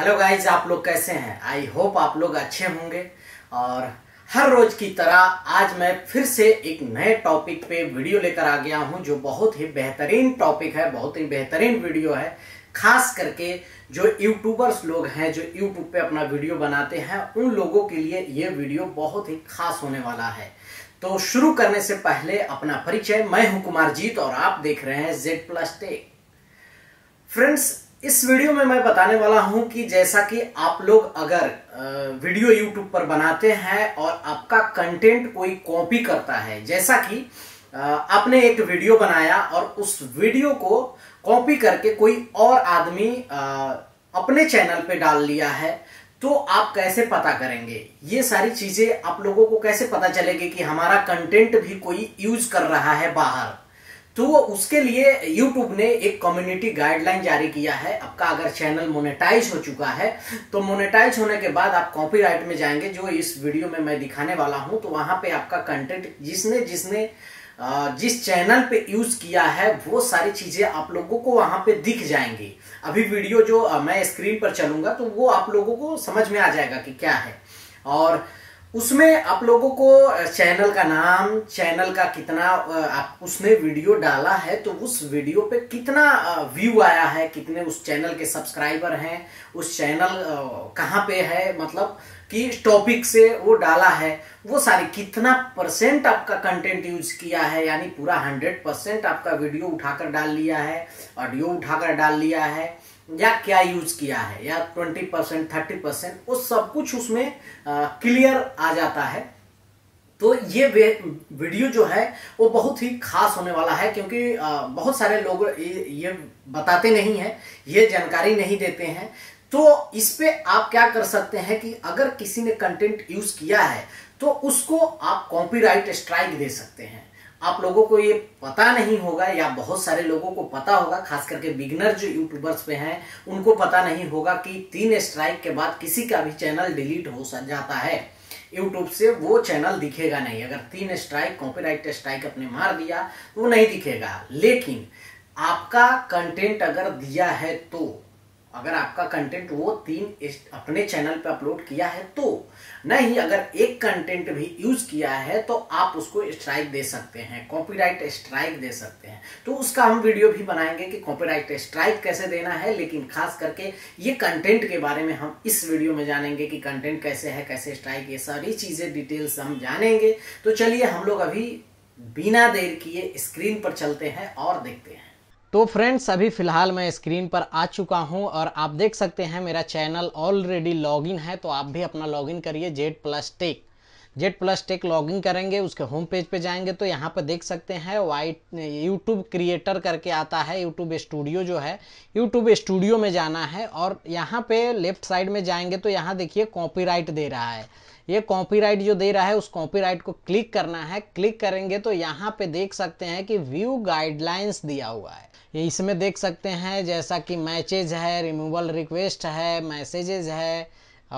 hello guys आप लोग कैसे हैं आई होप आप लोग अच्छे होंगे और हर रोज की तरह आज मैं फिर से एक नए टॉपिक पे वीडियो लेकर आ गया हूं जो बहुत ही बेहतरीन टॉपिक है बहुत ही बेहतरीन वीडियो है खास करके जो यूट्यूबर्स लोग हैं जो यूट्यूब पे अपना वीडियो बनाते हैं उन लोगों के लिए ये वीडियो बहुत ही खास होने वाला है तो शुरू करने से पहले अपना परिचय मैं हूं कुमार जीत और आप देख रहे हैं जेड प्लस टे फ्रेंड्स इस वीडियो में मैं बताने वाला हूं कि जैसा कि आप लोग अगर वीडियो यूट्यूब पर बनाते हैं और आपका कंटेंट कोई कॉपी करता है जैसा कि आपने एक वीडियो बनाया और उस वीडियो को कॉपी करके कोई और आदमी अपने चैनल पे डाल लिया है तो आप कैसे पता करेंगे ये सारी चीजें आप लोगों को कैसे पता चलेगी कि हमारा कंटेंट भी कोई यूज कर रहा है बाहर तो उसके लिए YouTube ने एक कम्युनिटी गाइडलाइन जारी किया है आपका अगर चैनल मोनेटाइज हो चुका है तो मोनेटाइज होने के बाद आप कॉपीराइट में जाएंगे जो इस वीडियो में मैं दिखाने वाला हूं तो वहां पे आपका कंटेंट जिसने जिसने जिस चैनल पे यूज किया है वो सारी चीजें आप लोगों को वहां पे दिख जाएंगी अभी वीडियो जो मैं स्क्रीन पर चलूंगा तो वो आप लोगों को समझ में आ जाएगा कि क्या है और उसमें आप लोगों को चैनल का नाम चैनल का कितना आप उसने वीडियो डाला है तो उस वीडियो पे कितना व्यू आया है कितने उस चैनल के सब्सक्राइबर हैं उस चैनल कहाँ पे है मतलब कि टॉपिक से वो डाला है वो सारे कितना परसेंट आपका कंटेंट यूज किया है यानी पूरा हंड्रेड परसेंट आपका वीडियो उठाकर डाल लिया है ऑडियो उठाकर डाल लिया है या क्या यूज किया है या ट्वेंटी परसेंट थर्टी परसेंट वो सब कुछ उसमें आ, क्लियर आ जाता है तो ये वीडियो जो है वो बहुत ही खास होने वाला है क्योंकि आ, बहुत सारे लोग ये, ये बताते नहीं है ये जानकारी नहीं देते हैं तो इस पे आप क्या कर सकते हैं कि अगर किसी ने कंटेंट यूज किया है तो उसको आप कॉपीराइट स्ट्राइक दे सकते हैं आप लोगों को ये पता नहीं होगा या बहुत सारे लोगों को पता होगा खास करके बिगनर जो यूट्यूबर्स पे हैं उनको पता नहीं होगा कि तीन स्ट्राइक के बाद किसी का भी चैनल डिलीट हो जाता है यूट्यूब से वो चैनल दिखेगा नहीं अगर तीन स्ट्राइक कॉपीराइट स्ट्राइक अपने मार दिया तो नहीं दिखेगा लेकिन आपका कंटेंट अगर दिया है तो अगर आपका कंटेंट वो तीन अपने चैनल पे अपलोड किया है तो नहीं अगर एक कंटेंट भी यूज किया है तो आप उसको स्ट्राइक दे सकते हैं कॉपीराइट स्ट्राइक दे सकते हैं तो उसका हम वीडियो भी बनाएंगे कि कॉपीराइट स्ट्राइक कैसे देना है लेकिन खास करके ये कंटेंट के बारे में हम इस वीडियो में जानेंगे कि कंटेंट कैसे है कैसे स्ट्राइक ये सारी चीजें डिटेल्स हम जानेंगे तो चलिए हम लोग अभी बिना देर किए स्क्रीन पर चलते हैं और देखते हैं तो फ्रेंड्स अभी फ़िलहाल मैं स्क्रीन पर आ चुका हूं और आप देख सकते हैं मेरा चैनल ऑलरेडी लॉगिन है तो आप भी अपना लॉगिन करिए Z plus tech Z plus tech login करेंगे उसके होम पेज पे जाएंगे तो यहाँ पर देख सकते हैं वाइट यूट्यूब क्रिएटर करके आता है यूट्यूब स्टूडियो जो है यूट्यूब स्टूडियो में जाना है और यहाँ पर लेफ्ट साइड में जाएंगे तो यहाँ देखिए कॉपी दे रहा है ये कॉपीराइट जो दे रहा है उस कॉपीराइट को क्लिक करना है क्लिक करेंगे तो यहाँ पे देख सकते हैं कि व्यू गाइडलाइंस दिया हुआ है इसमें देख सकते हैं जैसा कि मैचेज है रिमूवल रिक्वेस्ट है मैसेजेज है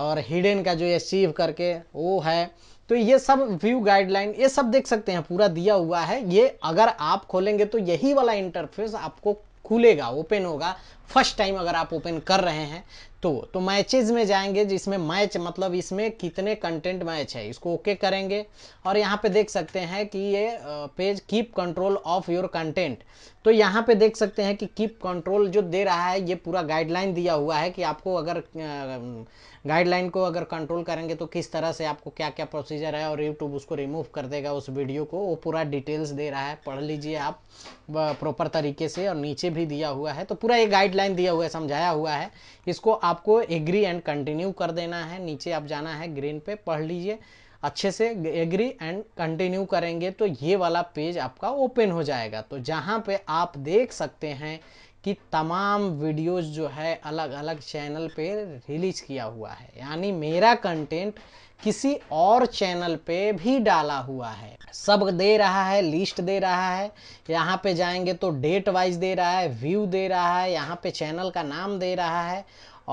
और हिडन का जो अचीव करके वो है तो ये सब व्यू गाइडलाइन ये सब देख सकते हैं पूरा दिया हुआ है ये अगर आप खोलेंगे तो यही वाला इंटरफेस आपको खुलेगा ओपन होगा फर्स्ट टाइम अगर आप ओपन कर रहे हैं तो तो मैचेज में जाएंगे जिसमें मैच मतलब इसमें कितने कंटेंट मैच है इसको ओके करेंगे और यहाँ पे देख सकते हैं कि ये page keep control of your content तो यहाँ पे देख सकते हैं कि कीप कंट्रोल जो दे रहा है ये पूरा गाइडलाइन दिया हुआ है कि आपको अगर गाइडलाइन को अगर कंट्रोल करेंगे तो किस तरह से आपको क्या क्या प्रोसीजर है और यूट्यूब उसको रिमूव कर देगा उस वीडियो को वो पूरा डिटेल्स दे रहा है पढ़ लीजिए आप प्रॉपर तरीके से और नीचे भी दिया हुआ है तो पूरा ये गाइडलाइन गाइडलाइन दिया हुआ है समझाया हुआ है इसको आपको एग्री एंड कंटिन्यू कर देना है नीचे आप जाना है ग्रीन पे पढ़ लीजिए अच्छे से एग्री एंड कंटिन्यू करेंगे तो ये वाला पेज आपका ओपन हो जाएगा तो जहाँ पे आप देख सकते हैं कि तमाम वीडियोस जो है अलग अलग चैनल पे रिलीज़ किया हुआ है यानी मेरा कंटेंट किसी और चैनल पे भी डाला हुआ है सब दे रहा है लिस्ट दे रहा है यहाँ पे जाएंगे तो डेट वाइज दे रहा है व्यू दे रहा है यहाँ पे चैनल का नाम दे रहा है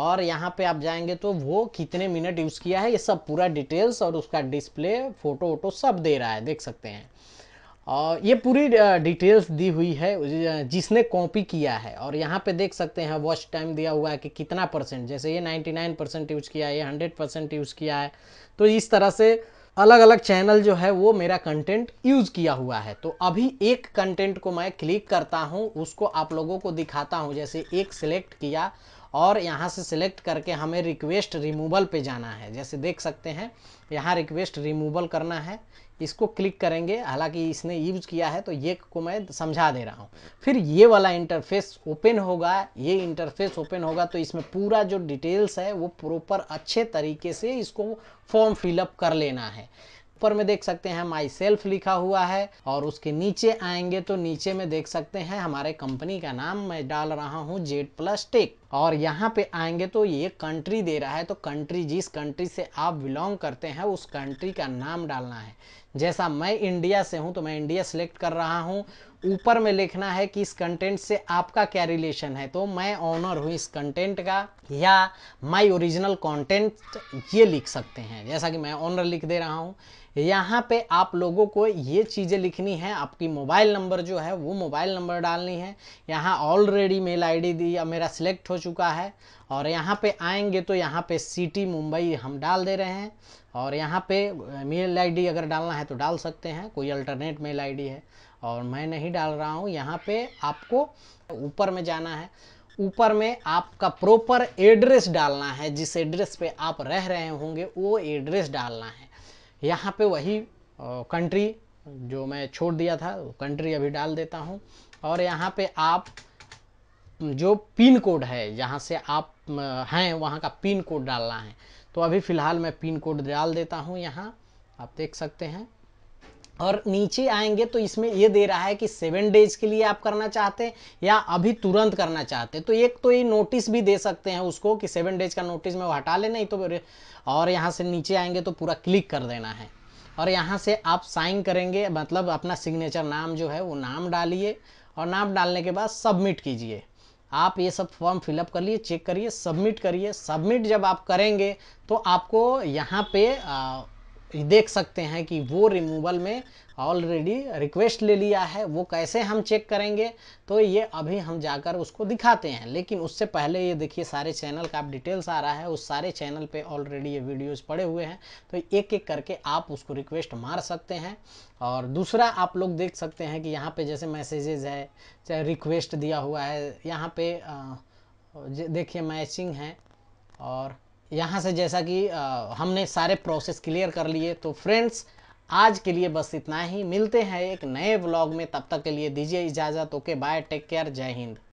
और यहाँ पे आप जाएंगे तो वो कितने मिनट यूज़ किया है ये सब पूरा डिटेल्स और उसका डिस्प्ले फ़ोटो वोटो सब दे रहा है देख सकते हैं और ये पूरी डिटेल्स दी हुई है जिसने कॉपी किया है और यहाँ पे देख सकते हैं वॉच टाइम दिया हुआ है कि कितना परसेंट जैसे ये 99 परसेंट यूज़ किया है ये 100 परसेंट यूज़ किया है तो इस तरह से अलग अलग चैनल जो है वो मेरा कंटेंट यूज़ किया हुआ है तो अभी एक कंटेंट को मैं क्लिक करता हूँ उसको आप लोगों को दिखाता हूँ जैसे एक सिलेक्ट किया और यहाँ से सिलेक्ट करके हमें रिक्वेस्ट रिमूवल पे जाना है जैसे देख सकते हैं यहाँ रिक्वेस्ट रिमूवल करना है इसको क्लिक करेंगे हालांकि इसने यूज किया है तो ये को मैं समझा दे रहा हूँ फिर ये वाला इंटरफेस ओपन होगा ये इंटरफेस ओपन होगा तो इसमें पूरा जो डिटेल्स है वो प्रॉपर अच्छे तरीके से इसको फॉर्म फिलअप कर लेना है ऊपर में देख सकते हैं माई सेल्फ लिखा हुआ है और उसके नीचे आएंगे तो नीचे में देख सकते हैं हमारे कंपनी का नाम मैं डाल रहा हूँ जेट प्लस टेक और यहाँ पे आएंगे तो ये कंट्री दे रहा है तो कंट्री जिस कंट्री से आप बिलोंग करते हैं उस कंट्री का नाम डालना है जैसा मैं इंडिया से हूं तो मैं इंडिया सेलेक्ट कर रहा हूं ऊपर में लिखना है कि इस कंटेंट से आपका क्या रिलेशन है तो मैं ऑनर हूं इस कंटेंट का या माय ओरिजिनल कंटेंट ये लिख सकते हैं जैसा कि मैं ऑनर लिख दे रहा हूं यहाँ पे आप लोगों को ये चीज़ें लिखनी है आपकी मोबाइल नंबर जो है वो मोबाइल नंबर डालनी है यहाँ ऑलरेडी मेल डी दी या मेरा सिलेक्ट हो चुका है और यहाँ पे आएंगे तो यहाँ पे सिटी मुंबई हम डाल दे रहे हैं और यहाँ पे मेल आईडी अगर डालना है तो डाल सकते हैं कोई अल्टरनेट मेल आईडी है और मैं नहीं डाल रहा हूँ यहाँ पे आपको ऊपर में जाना है ऊपर में आपका प्रॉपर एड्रेस डालना है जिस एड्रेस पे आप रह रहे होंगे वो एड्रेस डालना है यहाँ पे वही कंट्री जो मैं छोड़ दिया था कंट्री अभी डाल देता हूँ और यहाँ पे आप जो पिन कोड है जहाँ से आप हैं वहाँ का पिन कोड डालना है तो अभी फ़िलहाल मैं पिन कोड डाल देता हूँ यहाँ आप देख सकते हैं और नीचे आएंगे तो इसमें ये दे रहा है कि सेवन डेज के लिए आप करना चाहते हैं या अभी तुरंत करना चाहते हैं तो एक तो ये नोटिस भी दे सकते हैं उसको कि सेवन डेज का नोटिस में वो हटा ले नहीं तो और यहाँ से नीचे आएंगे तो पूरा क्लिक कर देना है और यहाँ से आप साइन करेंगे मतलब अपना सिग्नेचर नाम जो है वो नाम डालिए और नाम डालने के बाद सबमिट कीजिए आप ये सब फॉर्म फिलअप कर लिए चेक करिए सबमिट करिए सबमिट जब आप करेंगे तो आपको यहाँ पे आ, देख सकते हैं कि वो रिमूवल में ऑलरेडी रिक्वेस्ट ले लिया है वो कैसे हम चेक करेंगे तो ये अभी हम जाकर उसको दिखाते हैं लेकिन उससे पहले ये देखिए सारे चैनल का आप डिटेल्स आ रहा है उस सारे चैनल पे ऑलरेडी ये वीडियोस पड़े हुए हैं तो एक एक करके आप उसको रिक्वेस्ट मार सकते हैं और दूसरा आप लोग देख सकते हैं कि यहाँ पर जैसे मैसेजेज है चाहे रिक्वेस्ट दिया हुआ है यहाँ पर देखिए मैचिंग है और यहाँ से जैसा कि हमने सारे प्रोसेस क्लियर कर लिए तो फ्रेंड्स आज के लिए बस इतना ही मिलते हैं एक नए ब्लॉग में तब तक के लिए दीजिए इजाज़त ओके बाय टेक केयर जय हिंद